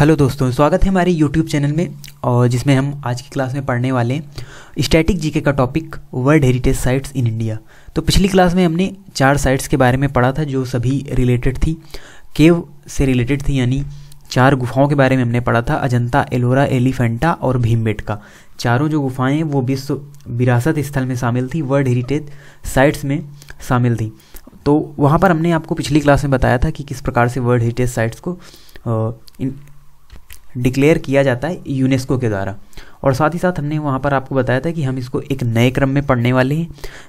hello दोस्तों स्वागत है हमारे यूट्यूब चैनल में और जिसमें हम आज की क्लास में पढ़ने वाले हैं स्टैटिक जीके का topic world heritage sites in India तो पिछली क्लास में हमने चार साइट्स के बारे में पढ़ा था जो सभी रिलेटेड थी केव से रिलेटेड थी यानी चार गुफाओं के बारे में हमने पढ़ा था अजंता एलोरा एलिफेंटा और का चारों जो गुफाएँ वो विश्व विरासत स्थल में शामिल थी वर्ल्ड हेरिटेज साइट्स में शामिल थी तो वहाँ पर हमने आपको पिछली क्लास में बताया था कि किस प्रकार से वर्ल्ड हेरिटेज साइट्स को डिक्लेयर किया जाता है यूनेस्को के द्वारा और साथ ही साथ हमने वहाँ पर आपको बताया था कि हम इसको एक नए क्रम में पढ़ने वाले हैं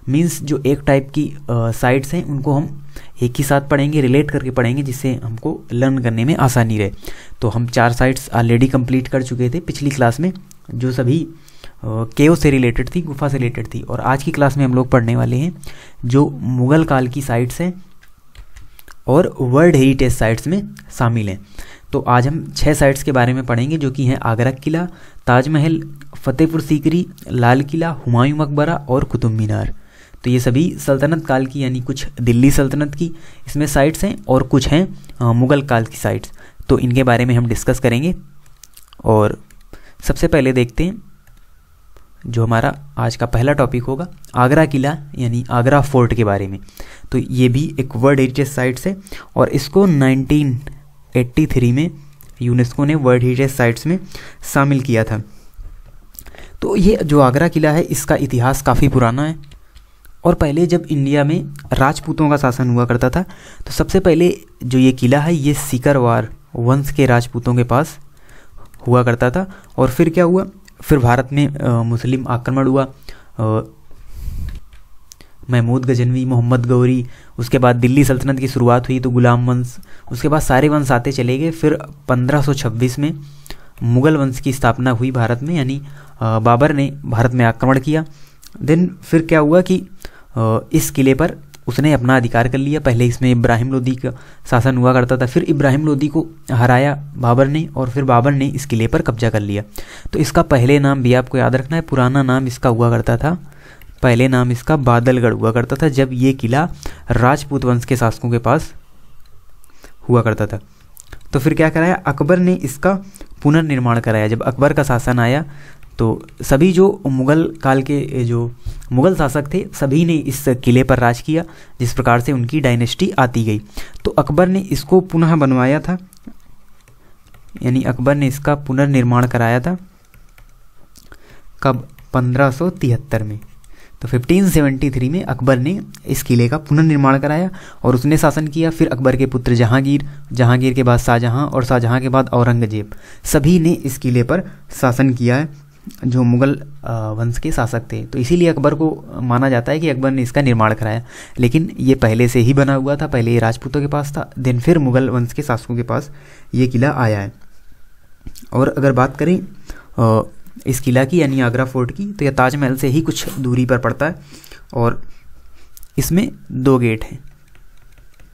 मीन्स जो एक टाइप की साइट्स हैं उनको हम एक ही साथ पढ़ेंगे रिलेट करके पढ़ेंगे जिससे हमको लर्न करने में आसानी रहे तो हम चार साइट्स ऑलरेडी कंप्लीट कर चुके थे पिछली क्लास में जो सभी केव से रिलेटेड थी गुफा से रिलेटेड थी और आज की क्लास में हम लोग पढ़ने वाले हैं जो मुग़ल काल की साइट्स हैं और वर्ल्ड हेरिटेज साइट्स में शामिल हैं तो आज हम छः साइट्स के बारे में पढ़ेंगे जो कि हैं आगरा किला ताजमहल फतेहपुर सीकरी लाल किला हुमायूं मकबरा और कुतुब मीनार तो ये सभी सल्तनत काल की यानी कुछ दिल्ली सल्तनत की इसमें साइट्स हैं और कुछ हैं मुग़ल काल की साइट्स तो इनके बारे में हम डिस्कस करेंगे और सबसे पहले देखते हैं जो हमारा आज का पहला टॉपिक होगा आगरा किला यानी आगरा फोर्ट के बारे में तो ये भी एक वर्ल्ड हेरिटेज साइट्स है और इसको नाइनटीन 1983 में यूनेस्को ने वर्ल्ड हेरिटेज साइट्स में शामिल किया था तो ये जो आगरा किला है इसका इतिहास काफ़ी पुराना है और पहले जब इंडिया में राजपूतों का शासन हुआ करता था तो सबसे पहले जो ये किला है ये सिकरवार वंश के राजपूतों के पास हुआ करता था और फिर क्या हुआ फिर भारत में आ, मुस्लिम आक्रमण हुआ महमूद गजनवी मोहम्मद गौरी उसके बाद दिल्ली सल्तनत की शुरुआत हुई तो गुलाम वंश उसके बाद सारे वंश आते चले गए फिर 1526 में मुग़ल वंश की स्थापना हुई भारत में यानी बाबर ने भारत में आक्रमण किया देन फिर क्या हुआ कि इस किले पर उसने अपना अधिकार कर लिया पहले इसमें इब्राहिम लोदी का शासन हुआ करता था फिर इब्राहिम लोदी को हराया बाबर ने और फिर बाबर ने इस किले पर कब्जा कर लिया तो इसका पहले नाम भी आपको याद रखना है पुराना नाम इसका हुआ करता था पहले नाम इसका बादलगढ़ हुआ करता था जब ये किला राजपूत वंश के शासकों के पास हुआ करता था तो फिर क्या कराया अकबर ने इसका पुनर्निर्माण कराया जब अकबर का शासन आया तो सभी जो मुग़ल काल के जो मुग़ल शासक थे सभी ने इस किले पर राज किया जिस प्रकार से उनकी डायनेस्टी आती गई तो अकबर ने इसको पुनः बनवाया था यानी अकबर ने इसका पुनर्निर्माण कराया था कब तिहत्तर में तो 1573 में अकबर ने इस किले का पुनर्निर्माण कराया और उसने शासन किया फिर अकबर के पुत्र जहांगीर जहांगीर के बाद शाहजहां और शाहजहां के बाद औरंगजेब सभी ने इस किले पर शासन किया है जो मुगल वंश के शासक थे तो इसीलिए अकबर को माना जाता है कि अकबर ने इसका निर्माण कराया लेकिन ये पहले से ही बना हुआ था पहले ये राजपूतों के पास था दिन फिर मुगल वंश के शासकों के पास ये किला आया है और अगर बात करें इस किला की यानी आगरा फोर्ट की तो यह ताजमहल से ही कुछ दूरी पर पड़ता है और इसमें दो गेट हैं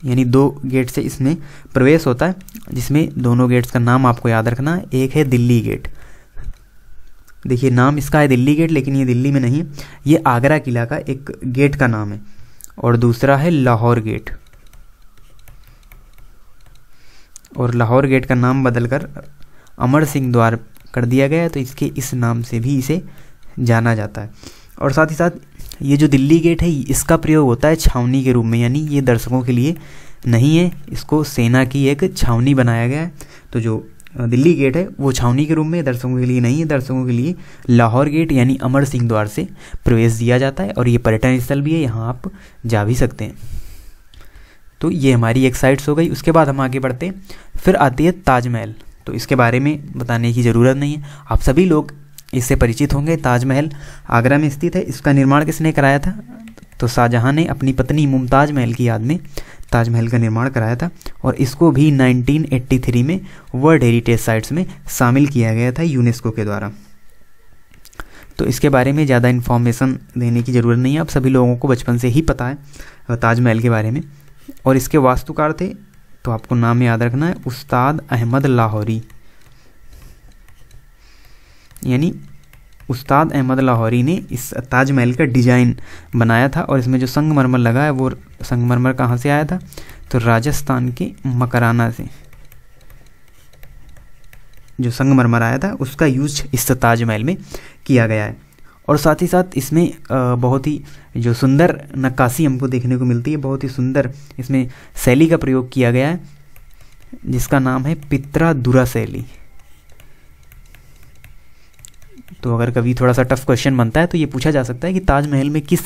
यानी दो गेट से इसमें प्रवेश होता है जिसमें दोनों गेट्स का नाम आपको याद रखना है एक है दिल्ली गेट देखिए नाम इसका है दिल्ली गेट लेकिन ये दिल्ली में नहीं है ये आगरा किला का एक गेट का नाम है और दूसरा है लाहौर गेट और लाहौर गेट का नाम बदलकर अमर सिंह द्वार कर दिया गया है तो इसके इस नाम से भी इसे जाना जाता है और साथ ही साथ ये जो दिल्ली गेट है इसका प्रयोग होता है छावनी के रूप में यानी ये दर्शकों के लिए नहीं है इसको सेना की एक छावनी बनाया गया है तो जो दिल्ली गेट है वो छावनी के रूप में दर्शकों के लिए नहीं है दर्शकों के लिए लाहौर गेट यानी अमर सिंह द्वार से प्रवेश दिया जाता है और ये पर्यटन स्थल भी है यहाँ आप जा भी सकते हैं तो ये हमारी एक साइड्स हो गई उसके बाद हम आगे बढ़ते हैं फिर आती है ताजमहल तो इसके बारे में बताने की ज़रूरत नहीं है आप सभी लोग इससे परिचित होंगे ताजमहल आगरा में स्थित है इसका निर्माण किसने कराया था तो शाहजहाँ ने अपनी पत्नी मुमताज़ महल की याद में ताजमहल का निर्माण कराया था और इसको भी 1983 में वर्ल्ड हेरिटेज साइट्स में शामिल किया गया था यूनेस्को के द्वारा तो इसके बारे में ज़्यादा इन्फॉर्मेशन देने की ज़रूरत नहीं है आप सभी लोगों को बचपन से ही पता है ताजमहल के बारे में और इसके वास्तुकार थे तो आपको नाम याद रखना है उस्ताद अहमद लाहौरी यानी उस्ताद अहमद लाहौरी ने इस ताजमहल का डिज़ाइन बनाया था और इसमें जो संगमरमर लगा है वो संगमरमर कहाँ से आया था तो राजस्थान के मकराना से जो संगमरमर आया था उसका यूज इस ताजमहल में किया गया है और साथ ही साथ इसमें बहुत ही जो सुंदर नक्काशी हमको देखने को मिलती है बहुत ही सुंदर इसमें शैली का प्रयोग किया गया है जिसका नाम है पित्रा दुरा शैली तो अगर कभी थोड़ा सा टफ क्वेश्चन बनता है तो ये पूछा जा सकता है कि ताजमहल में किस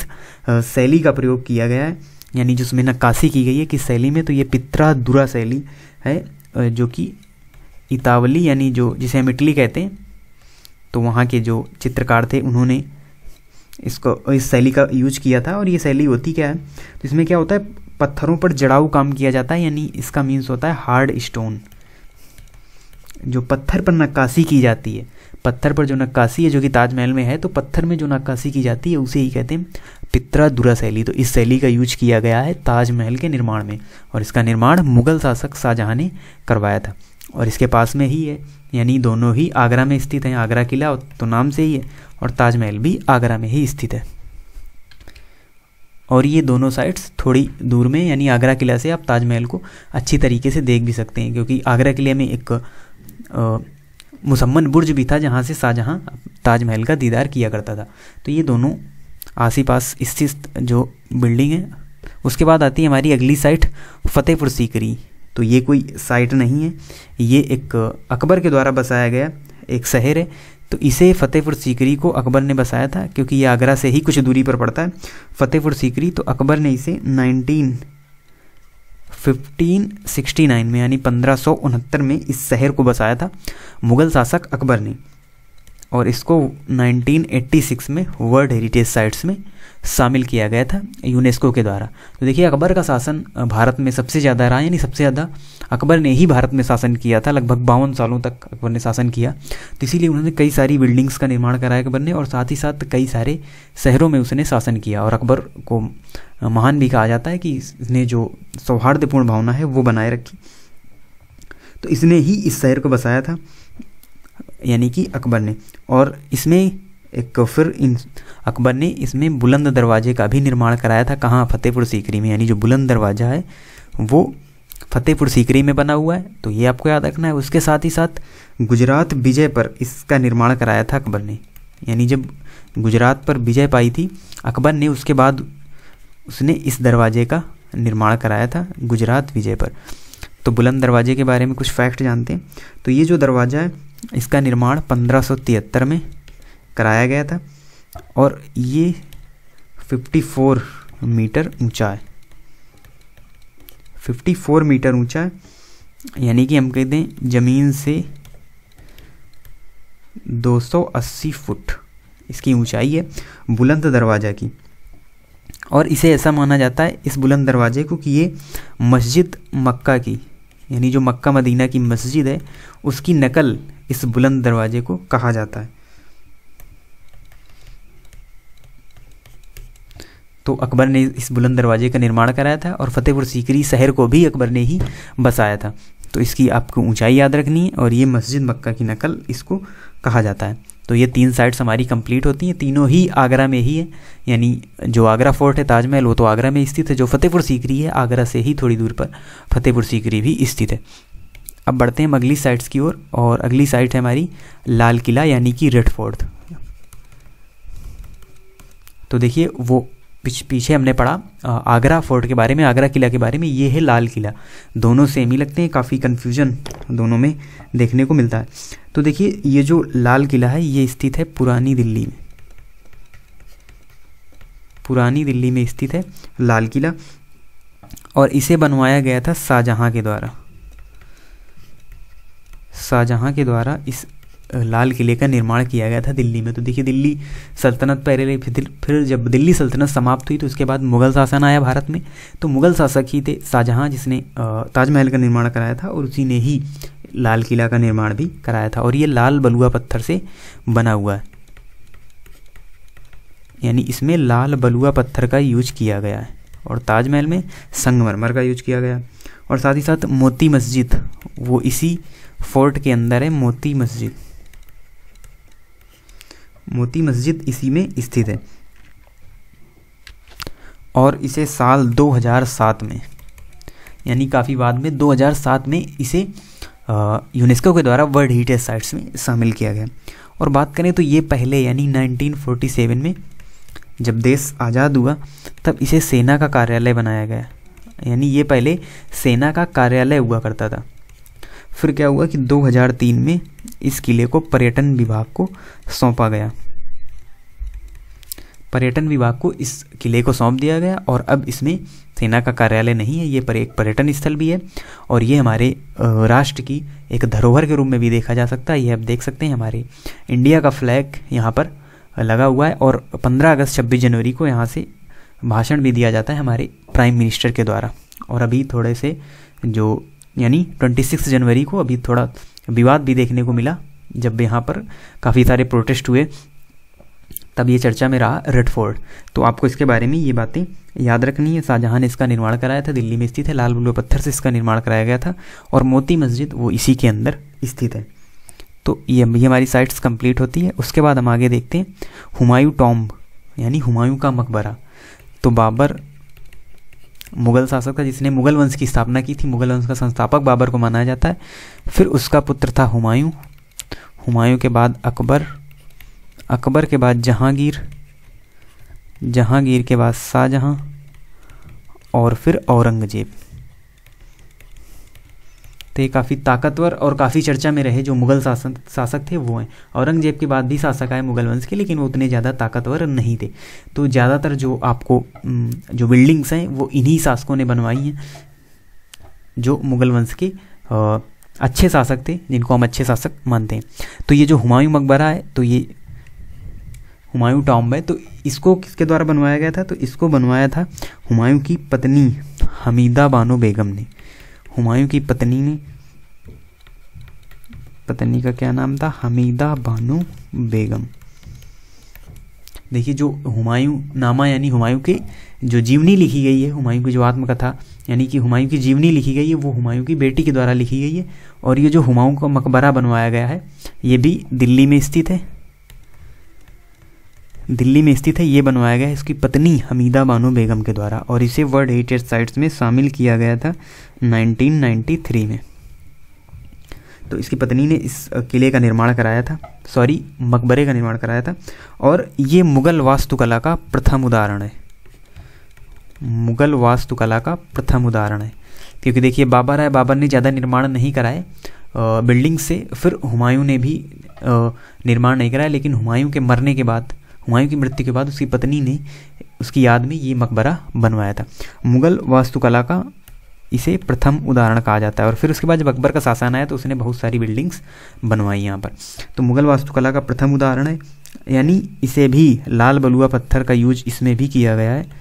शैली का प्रयोग किया गया है यानी जिसमें नक्काशी की गई है किस शैली में तो ये पित्रा दुरा शैली है जो कि इतावली यानी जो जिसे हम इटली कहते हैं तो वहाँ के जो चित्रकार थे उन्होंने इसको इस शैली का यूज किया था और ये शैली होती क्या है तो इसमें क्या होता है पत्थरों पर जड़ाऊ काम किया जाता है यानी इसका मीन्स होता है हार्ड स्टोन जो पत्थर पर नक्काशी की जाती है पत्थर पर जो नक्काशी है जो कि ताजमहल में है तो पत्थर में जो नक्काशी की जाती है उसे ही कहते हैं पित्रा दुरा शैली तो इस शैली का यूज किया गया है ताजमहल के निर्माण में और इसका निर्माण मुगल शासक शाहजहाँ ने करवाया था और इसके पास में ही है यानी दोनों ही आगरा में स्थित हैं आगरा किला तो नाम से ही है और ताजमहल भी आगरा में ही स्थित है और ये दोनों साइड्स थोड़ी दूर में यानी आगरा किला से आप ताजमहल को अच्छी तरीके से देख भी सकते हैं क्योंकि आगरा किले में एक मुसम्मन बुर्ज भी था जहाँ से शाहजहाँ ताजमहल का दीदार किया करता था तो ये दोनों आस पास स्थित जो बिल्डिंग है उसके बाद आती है हमारी अगली साइट फतेहपुर सीकरी तो ये कोई साइट नहीं है ये एक अकबर के द्वारा बसाया गया एक शहर है तो इसे फ़तेहपुर सीकरी को अकबर ने बसाया था क्योंकि ये आगरा से ही कुछ दूरी पर पड़ता है फ़तेहपुर सीकरी तो अकबर ने इसे सिक्सटी 1569 में यानी पंद्रह में इस शहर को बसाया था मुग़ल शासक अकबर ने और इसको 1986 में वर्ल्ड हेरिटेज साइट्स में शामिल किया गया था यूनेस्को के द्वारा तो देखिए अकबर का शासन भारत में सबसे ज़्यादा रहा यानी सबसे ज़्यादा अकबर ने ही भारत में शासन किया था लगभग बावन सालों तक अकबर ने शासन किया तो इसीलिए उन्होंने कई सारी बिल्डिंग्स का निर्माण कराया अकबर ने और साथ ही साथ कई सारे शहरों में उसने शासन किया और अकबर को महान भी कहा जाता है कि इसने जो सौहार्दपूर्ण भावना है वो बनाए रखी तो इसने ही इस शहर को बसाया था यानी कि अकबर ने और इसमें एक फिर इन अकबर ने इसमें बुलंद दरवाजे का भी निर्माण कराया था कहाँ फतेहपुर सीकरी में यानी जो बुलंद दरवाज़ा है वो फतेहपुर सीकरी में बना हुआ है तो ये आपको याद रखना है उसके साथ ही साथ गुजरात विजय पर इसका निर्माण कराया था अकबर ने यानी जब गुजरात पर विजय पाई थी अकबर ने उसके बाद उसने इस दरवाजे का निर्माण कराया था गुजरात विजय पर तो बुलंद दरवाजे के बारे में कुछ फैक्ट जानते हैं तो ये जो दरवाज़ा है इसका निर्माण पंद्रह में कराया गया था और ये 54 मीटर ऊंचा है 54 मीटर ऊंचा है यानी कि हम कह दें ज़मीन से 280 फुट इसकी ऊंचाई है बुलंद दरवाज़ा की और इसे ऐसा माना जाता है इस बुलंद दरवाजे को कि ये मस्जिद मक्का की यानी जो मक्का मदीना की मस्जिद है उसकी नकल इस बुलंद दरवाजे को कहा जाता है तो अकबर ने इस बुलंद दरवाजे का निर्माण कराया था और फतेहपुर सीकरी शहर को भी अकबर ने ही बसाया था तो इसकी आपको ऊंचाई याद रखनी है और ये मस्जिद मक्का की नकल इसको कहा जाता है तो ये तीन साइट्स हमारी कंप्लीट होती हैं तीनों ही आगरा में ही है यानी जो आगरा फोर्ट है ताजमहल वो तो आगरा में स्थित है जो फतेहपुर सीकरी है आगरा से ही थोड़ी दूर पर फतेहपुर सीकरी भी स्थित है अब बढ़ते हैं हम अगली साइट्स की ओर और, और अगली साइट है हमारी लाल किला यानी कि रेड फोर्ट तो देखिए वो पीछे हमने पढ़ा आगरा फोर्ट के बारे में आगरा किला के बारे में ये है लाल किला दोनों सेम ही लगते हैं काफ़ी कन्फ्यूजन दोनों में देखने को मिलता है तो देखिए ये जो लाल किला है ये स्थित है पुरानी दिल्ली में पुरानी दिल्ली में स्थित है लाल किला और इसे बनवाया गया था शाहजहाँ के द्वारा शाहजहाँ के द्वारा इस लाल किले का निर्माण किया गया था दिल्ली में तो देखिए दिल्ली सल्तनत पहले फिर फिर जब दिल्ली सल्तनत समाप्त हुई तो उसके बाद मुगल शासन आया भारत में तो मुगल शासक ही थे शाहजहाँ जिसने ताजमहल का निर्माण कराया था और उसी ने ही लाल किला का निर्माण भी कराया था और ये लाल बलुआ पत्थर से बना हुआ है यानी इसमें लाल बलुआ पत्थर का यूज किया गया है और ताजमहल में संगमरमर का यूज किया गया है और साथ ही साथ मोती मस्जिद वो इसी फोर्ट के अंदर है मोती मस्जिद मोती मस्जिद इसी में स्थित है और इसे साल 2007 में यानी काफ़ी बाद में 2007 में इसे यूनेस्को के द्वारा वर्ल्ड हेरिटेज साइट्स में शामिल किया गया और बात करें तो ये पहले यानी 1947 में जब देश आज़ाद हुआ तब इसे सेना का कार्यालय बनाया गया यानी ये पहले सेना का कार्यालय हुआ करता था फिर क्या हुआ कि 2003 में इस किले को पर्यटन विभाग को सौंपा गया पर्यटन विभाग को इस किले को सौंप दिया गया और अब इसमें सेना का कार्यालय नहीं है ये पर एक पर्यटन स्थल भी है और ये हमारे राष्ट्र की एक धरोहर के रूप में भी देखा जा सकता है ये आप देख सकते हैं हमारे इंडिया का फ्लैग यहाँ पर लगा हुआ है और 15 अगस्त 26 जनवरी को यहाँ से भाषण भी दिया जाता है हमारे प्राइम मिनिस्टर के द्वारा और अभी थोड़े से जो यानी 26 जनवरी को अभी थोड़ा विवाद भी देखने को मिला जब यहाँ पर काफ़ी सारे प्रोटेस्ट हुए तब ये चर्चा में रहा रेडफोर्ड तो आपको इसके बारे में ये बातें याद रखनी है शाहजहाँ ने इसका निर्माण कराया था दिल्ली में स्थित है लाल बुल्लू पत्थर से इसका निर्माण कराया गया था और मोती मस्जिद वो इसी के अंदर स्थित है तो ये ये हमारी साइट्स कंप्लीट होती है उसके बाद हम आगे देखते हैं हुमायूं टॉम्ब यानी हुमायूं का मकबरा तो बाबर मुगल शासक था जिसने मुगल वंश की स्थापना की थी मुगल वंश का संस्थापक बाबर को माना जाता है फिर उसका पुत्र था हुमायूं हुमायूं के बाद अकबर अकबर के बाद जहांगीर जहांगीर के बाद शाहजहाँ और फिर औरंगजेब तो ये काफ़ी ताकतवर और काफ़ी चर्चा में रहे जो मुग़ल शासन शासक थे वो हैं औरंगजेब के बाद भी शासक आए मुग़ल वंश के लेकिन वो उतने ज़्यादा ताकतवर नहीं थे तो ज़्यादातर जो आपको जो बिल्डिंग्स हैं वो इन्हीं शासकों ने बनवाई हैं जो मुग़ल वंश के अच्छे शासक थे जिनको हम अच्छे शासक मानते हैं तो ये जो हुमायूं मकबरा है तो ये हुमायूं टॉम्बे है तो इसको किसके द्वारा बनवाया गया था तो इसको बनवाया था हुमायूं की पत्नी हमीदा बानो बेगम ने हुमायूं की पत्नी ने पत्नी का क्या नाम था हमीदा बानो बेगम देखिए जो हुमायूं नामा यानी हुमायूं की जो जीवनी लिखी गई है हुमायूं की जो आत्मकथा यानी कि हुमायूं की जीवनी लिखी गई है वो हुमायूं की बेटी के द्वारा लिखी गई है और ये जो हुमायूं का मकबरा बनवाया गया है ये भी दिल्ली में स्थित है दिल्ली में स्थित है ये बनवाया गया है इसकी पत्नी हमीदा बानो बेगम के द्वारा और इसे वर्ल्ड हेरिटेज साइट्स में शामिल किया गया था 1993 में तो इसकी पत्नी ने इस किले का निर्माण कराया था सॉरी मकबरे का निर्माण कराया था और ये मुग़ल वास्तुकला का प्रथम उदाहरण है मुग़ल वास्तुकला का प्रथम उदाहरण है क्योंकि देखिए बाबर राय बाबर ने ज़्यादा निर्माण नहीं कराए बिल्डिंग से फिर हुमायूं ने भी निर्माण नहीं कराया लेकिन हुमायूं के मरने के बाद हुमायूं की मृत्यु के बाद उसकी पत्नी ने उसकी याद में ये मकबरा बनवाया था मुग़ल वास्तुकला का इसे प्रथम उदाहरण कहा जाता है और फिर उसके बाद जब अकबर का शासन आया तो उसने बहुत सारी बिल्डिंग्स बनवाई यहाँ पर तो मुग़ल वास्तुकला का प्रथम उदाहरण है यानी इसे भी लाल बलुआ पत्थर का यूज इसमें भी किया गया है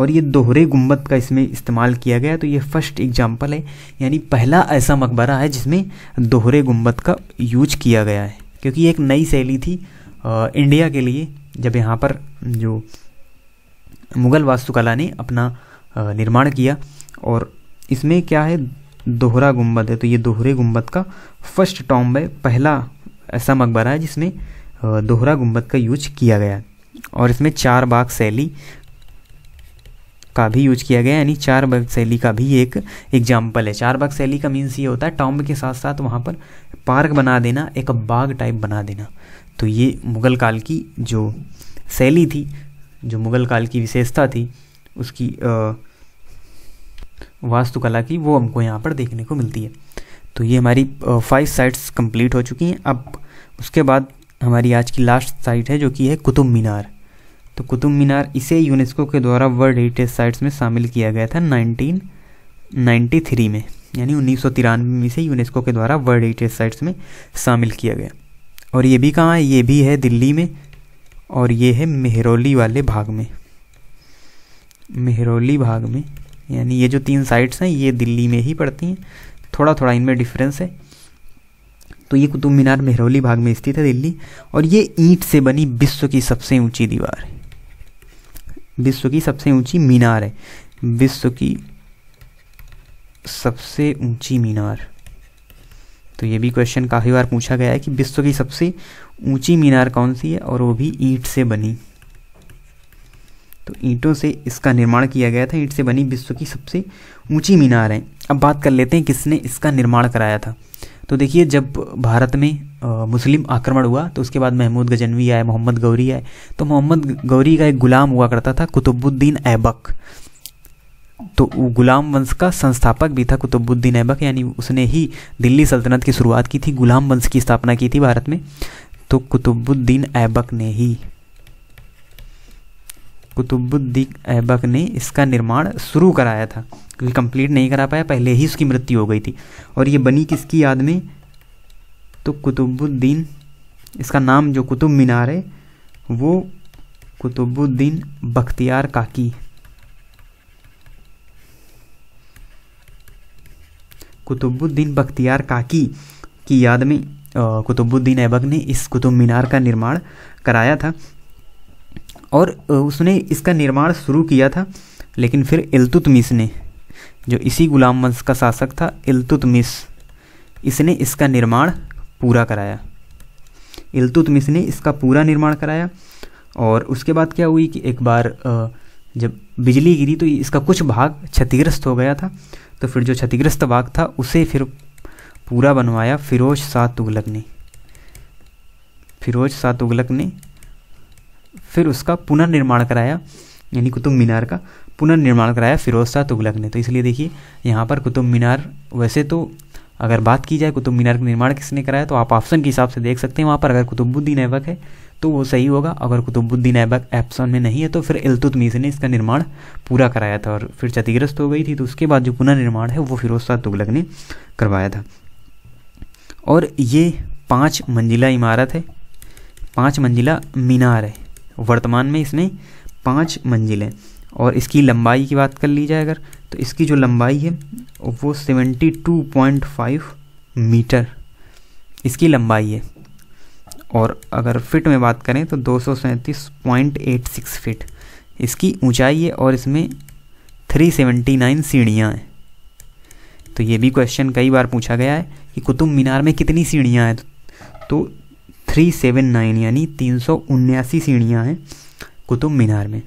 और ये दोहरे गुंबद का इसमें इस्तेमाल किया गया तो ये फर्स्ट एग्जाम्पल है यानी पहला ऐसा मकबरा है जिसमें दोहरे गुम्बद का यूज किया गया है क्योंकि ये एक नई शैली थी इंडिया के लिए जब यहाँ पर जो मुग़ल वास्तुकला ने अपना निर्माण किया और इसमें क्या है दोहरा गुंबद है तो ये दोहरे गुंबद का फर्स्ट टॉम्ब है पहला ऐसा मकबरा है जिसमें दोहरा गुंबद का यूज किया गया और इसमें चार बाग शैली का भी यूज किया गया यानी चार बाग शैली का भी एक एग्जाम्पल है चार बाग शैली का मीन्स ये होता है टॉम्ब के साथ साथ वहाँ पर पार्क बना देना एक बाग टाइप बना देना तो ये मुग़ल काल की जो शैली थी जो मुग़ल काल की विशेषता थी उसकी वास्तुकला की वो हमको यहाँ पर देखने को मिलती है तो ये हमारी फाइव साइट्स कंप्लीट हो चुकी हैं अब उसके बाद हमारी आज की लास्ट साइट है जो कि है कुतुब मीनार तो कुतुब मीनार इसे यूनेस्को के द्वारा वर्ल्ड हेरिटेज साइट्स में शामिल किया गया था 1993 में यानी उन्नीस में इसे यूनेस्को के द्वारा वर्ल्ड हेरिटेज साइट्स में शामिल किया गया और ये भी कहाँ है ये भी है दिल्ली में और ये है मेहरौली वाले भाग में मेहरौली भाग में यानी ये जो तीन साइट्स हैं ये दिल्ली में ही पड़ती हैं थोड़ा थोड़ा इनमें डिफरेंस है तो ये कुतुब मीनार मेहरौली भाग में स्थित है दिल्ली और ये ईंट से बनी विश्व की सबसे ऊंची दीवार है विश्व की सबसे ऊंची मीनार है विश्व की सबसे ऊंची मीनार तो ये भी क्वेश्चन काफ़ी बार पूछा गया है कि विश्व की सबसे ऊंची मीनार कौन सी है और वो भी ईंट से बनी तो ईंटों से इसका निर्माण किया गया था ईंट से बनी विश्व की सबसे ऊंची मीनार है अब बात कर लेते हैं किसने इसका निर्माण कराया था तो देखिए जब भारत में आ, मुस्लिम आक्रमण हुआ तो उसके बाद महमूद गजनवी आए मोहम्मद गौरी आए तो मोहम्मद गौरी का एक गुलाम हुआ करता था कुतुबुद्दीन ऐबक तो गुलाम वंश का संस्थापक भी था कुतुबुद्दीन ऐबक यानी उसने ही दिल्ली सल्तनत की शुरुआत की थी गुलाम वंश की स्थापना की थी भारत में तो कुतुबुद्दीन ऐबक ने ही कुतुबुद्दीन ऐबक ने इसका निर्माण शुरू कराया था क्योंकि कंप्लीट नहीं करा पाया पहले ही उसकी मृत्यु हो गई थी और ये बनी किसकी याद में तो कुतुबुद्दीन इसका नाम जो कुतुब मीनार है वो कुतुबुद्दीन बख्तियार काकी कुतुबुद्दीन बख्तियार काकी की याद में कुतुबुद्दीन ऐबक ने इस कुतुब मीनार का निर्माण कराया था और उसने इसका निर्माण शुरू किया था लेकिन फिर इलतुतमिस ने जो इसी गुलाम वंश का शासक था इलतुतमिस इसने इसका निर्माण पूरा कराया इलतुतमिस ने इसका पूरा निर्माण कराया और उसके बाद क्या हुई कि एक बार जब बिजली गिरी तो इसका कुछ भाग क्षतिग्रस्त हो गया था तो फिर जो क्षतिग्रस्त बाग था उसे फिर पूरा बनवाया फिरोज शाह तुगलक ने फिरोज शाह तुगलक ने फिर उसका पुनर्निर्माण कराया यानी कुतुब मीनार का पुनर्निर्माण कराया फिरोज शाह तुगलक ने तो इसलिए देखिए यहाँ पर कुतुब मीनार वैसे तो अगर बात की जाए कुतुब मीनार का निर्माण किसने कराया तो आप ऑप्शन के हिसाब से देख सकते हैं वहाँ पर अगर कुतुबुद्दीन ऐबक है तो वो सही होगा अगर कुतुबुद्दीन ऐबक एप्सन में नहीं है तो फिर इल्तुतमीस ने इसका निर्माण पूरा कराया था और फिर क्षतिग्रस्त हो गई थी तो उसके बाद जो पुनर्निर्माण है वो फिरोज शाह तुगलक ने करवाया था और ये पाँच मंजिला इमारत है पाँच मंजिला मीनार है वर्तमान में इसमें पाँच मंजिलें और इसकी लंबाई की बात कर ली जाए अगर तो इसकी जो लंबाई है वो seventy two point five meter इसकी लंबाई है और अगर फिट में बात करें तो दो फीट इसकी ऊंचाई है और इसमें 379 सीढ़ियाँ हैं तो ये भी क्वेश्चन कई बार पूछा गया है कि कुतुब मीनार में कितनी सीढ़ियाँ हैं तो थ्री सेवन नाइन यानी तीन सौ उन्यासी सीढ़ियाँ हैं कुतुब मीनार में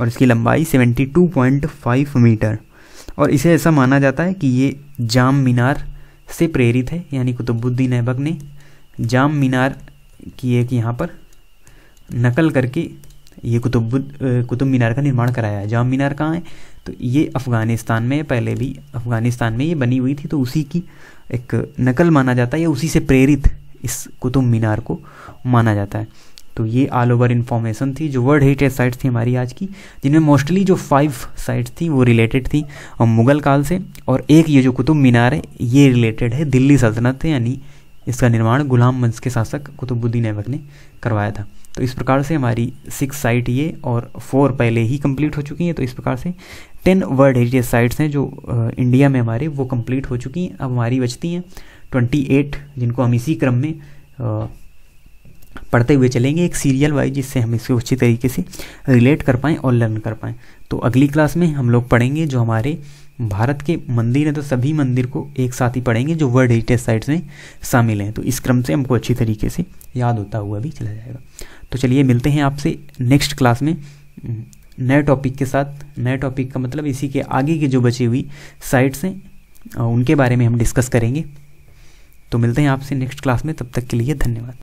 और इसकी लंबाई seventy two point five meter और इसे ऐसा माना जाता है कि ये जाम मीनार से प्रेरित है यानी कुतुबुद्दीन ऐबक ने जाम मीनार की एक यहाँ पर नकल करके ये कुतुब कुतुब मीनार का निर्माण कराया है जाम मीनार कहाँ है तो ये अफ़गानिस्तान में पहले भी अफ़गानिस्तान में ये बनी हुई थी तो उसी की एक नकल माना जाता है या उसी से प्रेरित इस कुतुब मीनार को माना जाता है तो ये ऑल ओवर इन्फॉर्मेशन थी जो वर्ल्ड हेरिटेज साइट्स थी हमारी आज की जिनमें मोस्टली जो फाइव साइट्स थी वो रिलेटेड थी मुगल काल से और एक ये जो कुतुब मीनार है ये रिलेटेड है दिल्ली सल्तनत से यानी इसका निर्माण गुलाम वंश के शासक कुतुबुद्दीन ऐबक ने करवाया था तो इस प्रकार से हमारी सिक्स साइट ये और फोर पहले ही कंप्लीट हो चुकी हैं तो इस प्रकार से टेन वर्ल्ड हेरिटेज साइट्स हैं जो इंडिया में हमारे वो कंप्लीट हो चुकी हैं अब हमारी बचती हैं ट्वेंटी एट जिनको हम इसी क्रम में पढ़ते हुए चलेंगे एक सीरियल वाइज जिससे हम इसको अच्छी तरीके से रिलेट कर पाएँ और लर्न कर पाएँ तो अगली क्लास में हम लोग पढ़ेंगे जो हमारे भारत के मंदिर हैं तो सभी मंदिर को एक साथ ही पढ़ेंगे जो वर्ल्ड हेरिटेज साइट्स में शामिल हैं तो इस क्रम से हमको अच्छी तरीके से याद होता हुआ भी चला जाएगा तो चलिए मिलते हैं आपसे नेक्स्ट क्लास में हम्म, नए टॉपिक के साथ नए टॉपिक का मतलब इसी के आगे की जो बची हुई साइट्स हैं उनके बारे में हम डिस्कस करेंगे तो मिलते हैं आपसे नेक्स्ट क्लास में तब तक के लिए धन्यवाद